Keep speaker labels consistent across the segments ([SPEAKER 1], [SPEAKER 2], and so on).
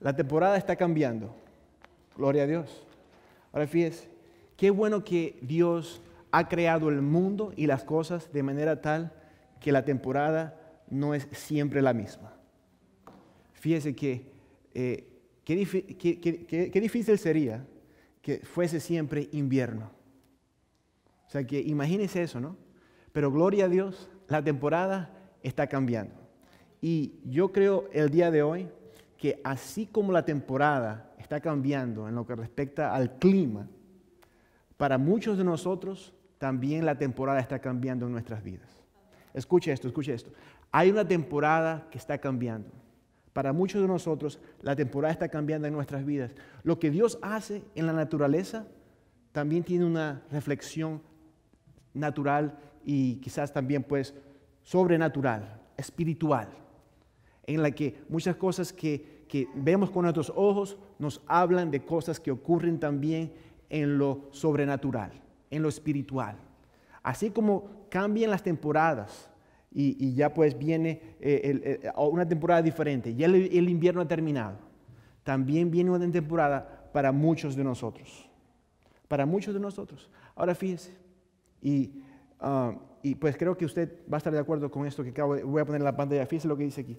[SPEAKER 1] La temporada está cambiando. Gloria a Dios. Ahora fíjese, qué bueno que Dios ha creado el mundo y las cosas de manera tal que la temporada no es siempre la misma. Fíjese que eh, qué, difícil sería que fuese siempre invierno. O sea que imagínese eso, ¿no? Pero gloria a Dios, la temporada está cambiando. Y yo creo el día de hoy que así como la temporada está cambiando en lo que respecta al clima, para muchos de nosotros también la temporada está cambiando en nuestras vidas. Escuche esto, escuche esto. Hay una temporada que está cambiando. Para muchos de nosotros la temporada está cambiando en nuestras vidas. Lo que Dios hace en la naturaleza también tiene una reflexión natural y quizás también pues sobrenatural, espiritual en la que muchas cosas que, vemos con nuestros ojos nos hablan de cosas que ocurren también en lo sobrenatural, en lo espiritual. Así como cambian las temporadas y, ya pues viene eh, una temporada diferente, ya el, invierno ha terminado, también viene una temporada para muchos de nosotros, para muchos de nosotros. Ahora fíjese, ah, y, pues creo que usted va a estar de acuerdo con esto que acabo de, voy a poner en la pantalla, fíjese lo que dice aquí.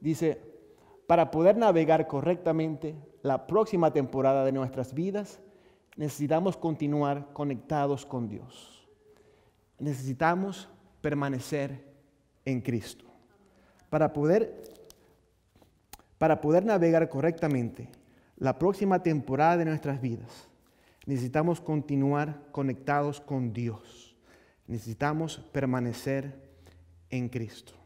[SPEAKER 1] Dice, para poder navegar correctamente la próxima temporada de nuestras vidas, necesitamos continuar conectados con Dios. Necesitamos permanecer en Cristo. Para poder, para poder navegar correctamente la próxima temporada de nuestras vidas, necesitamos continuar conectados con Dios. Necesitamos permanecer en Cristo.